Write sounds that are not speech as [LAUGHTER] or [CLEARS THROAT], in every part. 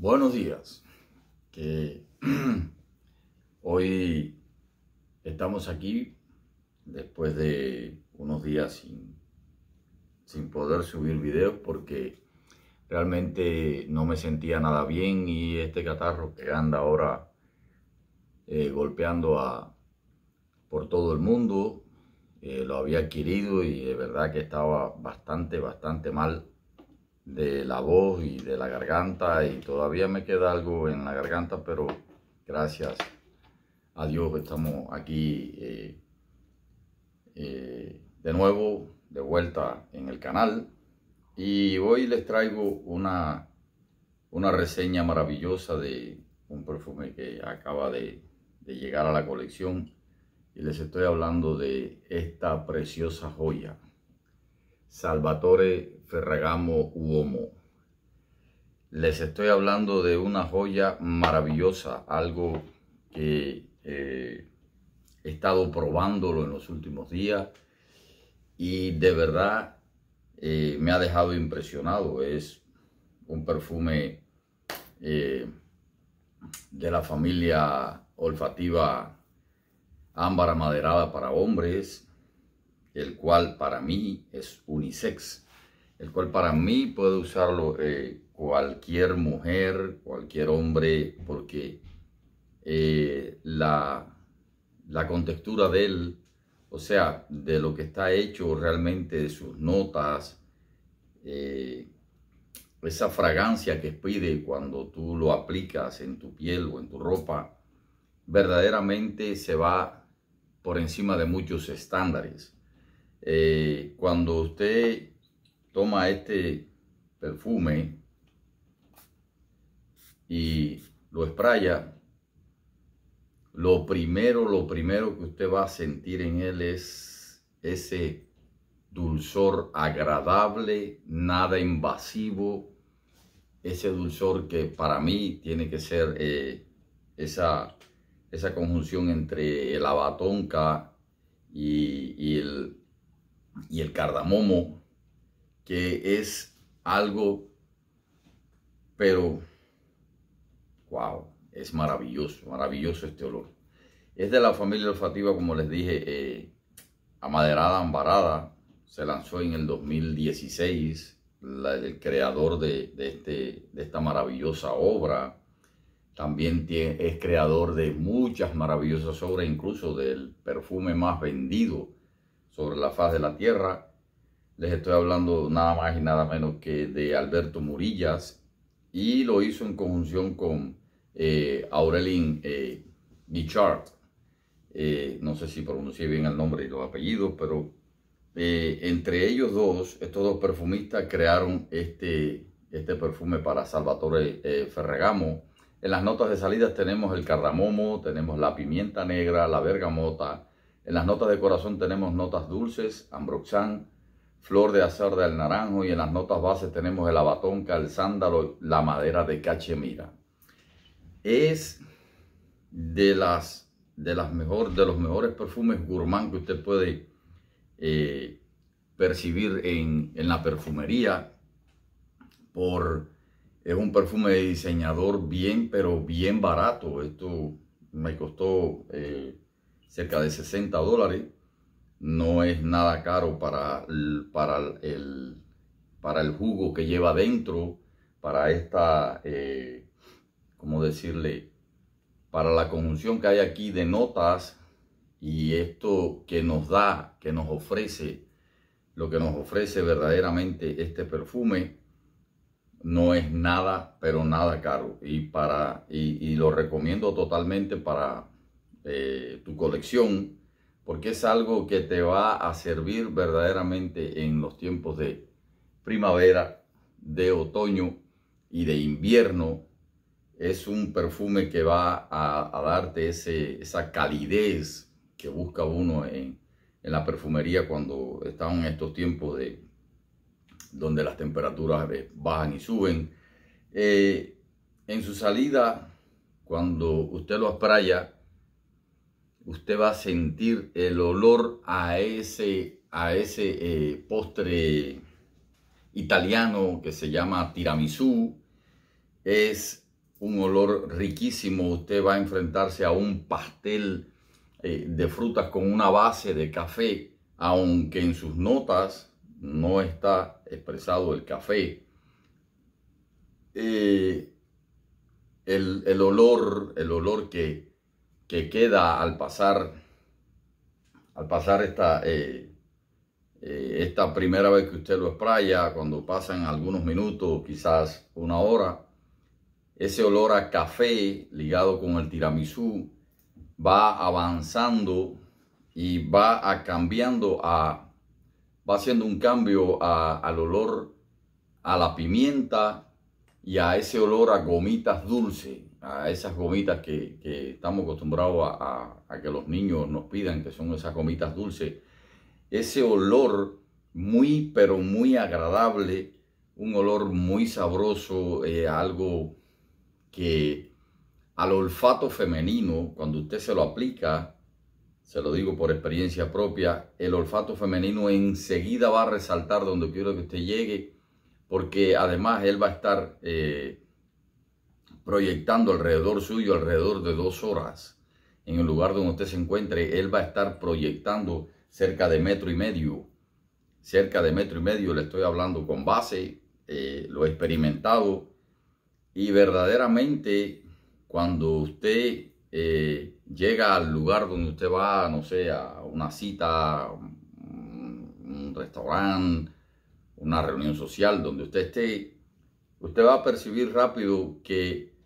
Buenos días. Que [CLEARS THROAT] hoy estamos aquí después de unos días sin, poder subir videos porque realmente no me sentía nada bien y este catarro que anda ahora eh, golpeando a, por todo el mundo, eh, lo había adquirido y de verdad que estaba bastante, bastante mal de la voz y de la garganta y todavía me queda algo en la garganta, pero gracias a Dios estamos aquí eh, eh, de nuevo, de vuelta en el canal y hoy les traigo una, una reseña maravillosa de un perfume que acaba de llegar a la colección y les estoy hablando de esta preciosa joya Salvatore Ferragamo Uomo. Les estoy hablando de una joya maravillosa, algo que eh, he estado probándolo en los últimos días y de verdad eh, me ha dejado impresionado. Es un perfume eh, de la familia olfativa ámbar maderada para hombres, el cual para mí es unisex, el cual para mí puede usarlo eh, cualquier mujer, cualquier hombre, porque eh, la, la contextura de él, o sea, de lo que está hecho realmente, de sus notas, eh, esa fragancia que pide cuando tú lo aplicas en tu piel o en tu ropa, verdaderamente se va por encima de muchos estándares. Eh, cuando usted toma este perfume y lo espraya, lo primero, lo primero que usted va a sentir en él es ese dulzor agradable, nada invasivo, ese dulzor que para mí tiene que ser eh, esa, esa conjunción entre la batonca y el y el cardamomo, que es algo, pero, wow, es maravilloso, maravilloso este olor. Es de la familia olfativa, como les dije, eh, Amaderada Ambarada, se lanzó en el 2016, el creador de, este, de, esta maravillosa obra, también es creador de muchas maravillosas obras, incluso del perfume más vendido sobre la faz de la tierra. Les estoy hablando nada más y nada menos que de Alberto Murillas y lo hizo en conjunción con eh, Aurelin eh, Guichard. Eh, no sé si pronuncié bien el nombre y los apellidos, pero eh, entre ellos dos, estos dos perfumistas crearon este, este perfume para Salvatore Ferragamo. En las notas de salidas tenemos el cardamomo, tenemos la pimienta negra, la bergamota, en las notas de corazón tenemos notas dulces, ambroxán, flor de azar del naranjo y en las notas bases tenemos el abatón, el sándalo, la madera de cachemira. Es de las de las de los mejores perfumes gourmand que usted puede eh, percibir en, la perfumería por es un perfume de diseñador bien pero bien barato esto me costó eh, cerca de 60 dólares. No es nada caro para, para, el, para el jugo que lleva dentro, para esta, eh, ¿cómo decirle? Para la conjunción que hay aquí de notas y esto que nos da, que nos ofrece, lo que nos ofrece verdaderamente este perfume, no es nada, pero nada caro. Y, para, y lo recomiendo totalmente para eh, tu colección, porque es algo que te va a servir verdaderamente en los tiempos de primavera, de otoño y de invierno. Es un perfume que va a, darte esa calidez que busca uno en, la perfumería cuando están en estos tiempos de donde las temperaturas eh, bajan y suben. Eh, en su salida, cuando usted lo aspraya, usted va a sentir el olor a ese, a ese eh, postre italiano que se llama tiramisú. Es un olor riquísimo. Usted va a enfrentarse a un pastel eh, de frutas con una base de café, aunque en sus notas no está expresado el café. Eh, el, el, olor, el olor que que queda al pasar, al pasar esta, eh, eh, esta primera vez que usted lo espraya, cuando pasan algunos minutos, quizás una hora, ese olor a café ligado con el tiramisú va avanzando y va cambiando a va haciendo un cambio a, al olor a la pimienta y a ese olor a gomitas dulces a esas gomitas que, estamos acostumbrados a, que los niños nos pidan, que son esas gomitas dulces, ese olor muy, pero muy agradable, un olor muy sabroso, eh, algo que al olfato femenino, cuando usted se lo aplica, se lo digo por experiencia propia, el olfato femenino enseguida va a resaltar donde quiero que usted llegue, porque además él va a estar... Eh, proyectando alrededor suyo alrededor de dos horas. En el lugar donde usted se encuentre, él va a estar proyectando cerca de metro y medio. Cerca de metro y medio le estoy hablando con base, eh, lo he experimentado. Y verdaderamente, cuando usted eh, llega al lugar donde usted va, no sé, a una cita, un restaurante, una reunión social, donde usted esté, usted va a percibir rápido que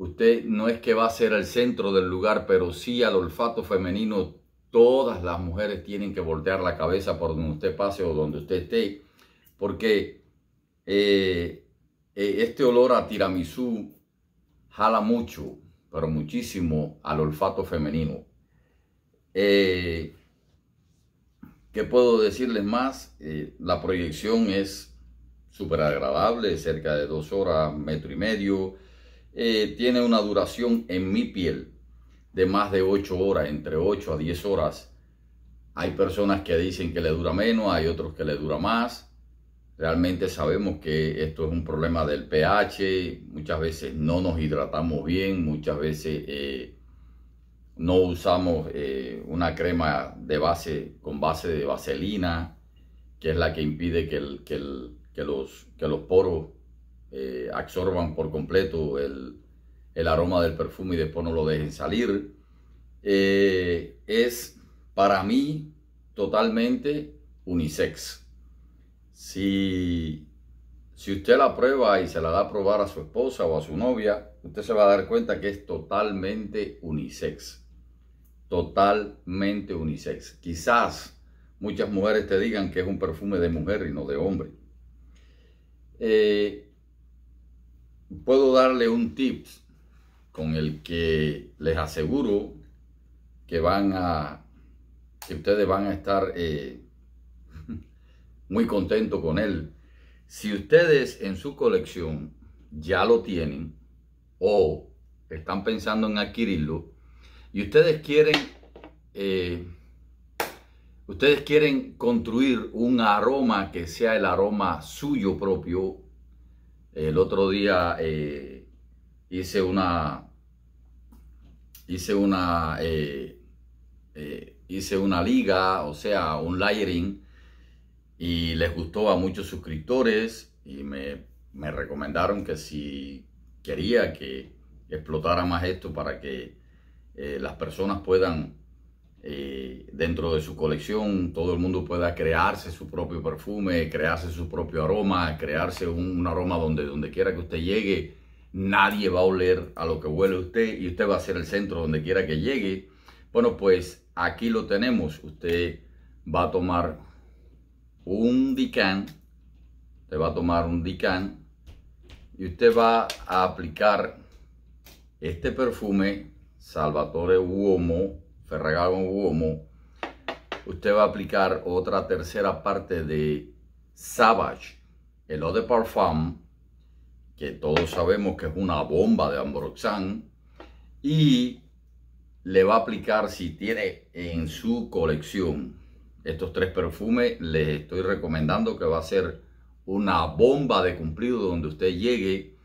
Usted no es que va a ser el centro del lugar, pero sí al olfato femenino. Todas las mujeres tienen que voltear la cabeza por donde usted pase o donde usted esté, porque eh, eh, este olor a tiramisú jala mucho, pero muchísimo al olfato femenino. Eh, ¿Qué puedo decirles más? la proyección es súper agradable, cerca de dos horas, metro y medio eh, tiene una duración en mi piel de más de 8 horas, entre 8 a 10 horas. Hay personas que dicen que le dura menos, hay otros que le dura más. Realmente sabemos que esto es un problema del pH, muchas veces no nos hidratamos bien, muchas veces eh, no usamos eh, una crema de base con base de vaselina, que es la que impide los, que los poros eh, absorban por completo el, aroma del perfume y después no lo dejen salir. Eh, es para mí totalmente unisex. Si, si usted la prueba y se la da a probar a su esposa o a su novia, usted se va a dar cuenta que es totalmente unisex. Totalmente unisex. Quizás muchas mujeres te digan que es un perfume de mujer y no de hombre. Eh, puedo darle un tip con el que les aseguro que van a, que ustedes van a estar eh, [LAUGHS] muy contentos con él. Si ustedes en su colección ya lo tienen o están pensando en adquirirlo y ustedes quieren, eh, ustedes quieren construir un aroma que sea el aroma suyo propio el otro día eh, hice una hice una eh, eh, hice una liga, o sea, un layering y les gustó a muchos suscriptores y me, me recomendaron que si quería que explotara más esto para que las personas puedan eh, dentro de su colección, todo el mundo pueda crearse su propio perfume, crearse su propio aroma, crearse un, aroma donde, donde quiera que usted llegue, nadie va a oler a lo que huele usted y usted va a ser el centro donde quiera que llegue. Bueno, pues aquí lo tenemos. Usted va a tomar un dican, usted va a tomar un dican y usted va a aplicar este perfume Salvatore Uomo Ferragamo Uomo, usted va a aplicar otra tercera parte de Savage, el eau de parfum, que todos sabemos que es una bomba de Ambroxan, y le va a aplicar si tiene en su colección estos tres perfumes, les estoy recomendando que va a ser una bomba de cumplido donde usted llegue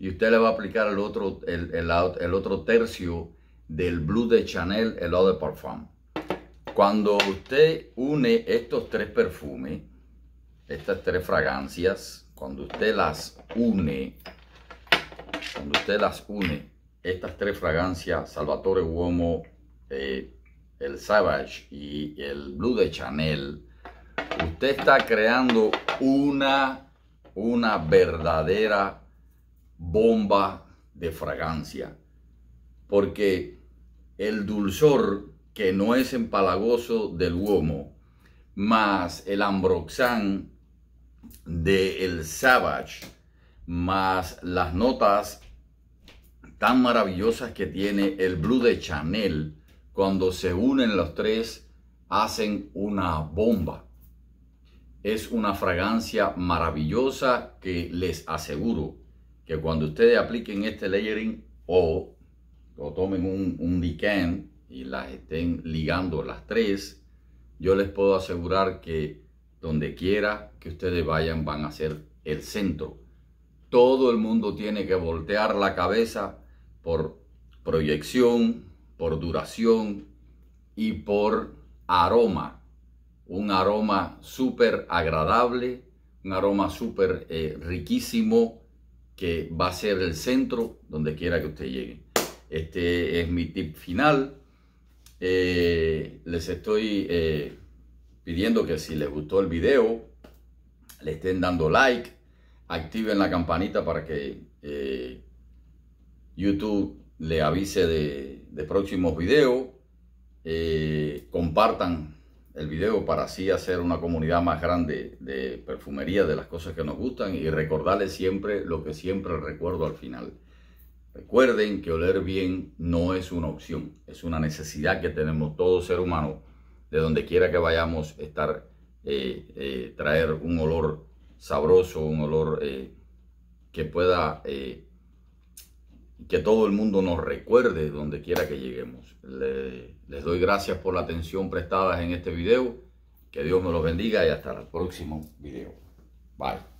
y usted le va a aplicar el otro, el otro tercio del Blue de Chanel el Eau de Parfum. Cuando usted une estos tres perfumes, estas tres fragancias, cuando usted las une, cuando usted las une, estas tres fragancias, Salvatore Uomo, eh, el Savage y el Blue de Chanel, usted está creando una, una verdadera bomba de fragancia. Porque el dulzor que no es empalagoso del uomo, más el ambroxán del savage, más las notas tan maravillosas que tiene el blue de Chanel, cuando se unen los tres, hacen una bomba. Es una fragancia maravillosa que les aseguro que cuando ustedes apliquen este layering o o tomen un, un y las estén ligando las tres, yo les puedo asegurar que donde quiera que ustedes vayan van a ser el centro. Todo el mundo tiene que voltear la cabeza por proyección, por duración y por aroma. Un aroma súper agradable, un aroma súper eh, riquísimo que va a ser el centro donde quiera que usted llegue. Este es mi tip final. Eh, les estoy eh, pidiendo que si les gustó el video, le estén dando like, activen la campanita para que eh, YouTube le avise de, de próximos videos, compartan el video para así hacer una comunidad más grande de perfumería, de las cosas que nos gustan y recordarles siempre lo que siempre recuerdo al final. Recuerden que oler bien no es una opción, es una necesidad que tenemos todo ser humano, de donde quiera que vayamos, estar, eh, eh, traer un olor sabroso, un olor eh, que pueda, que todo el mundo nos recuerde donde quiera que lleguemos. les doy gracias por la atención prestada en este video, que Dios me los bendiga y hasta el próximo video. Bye.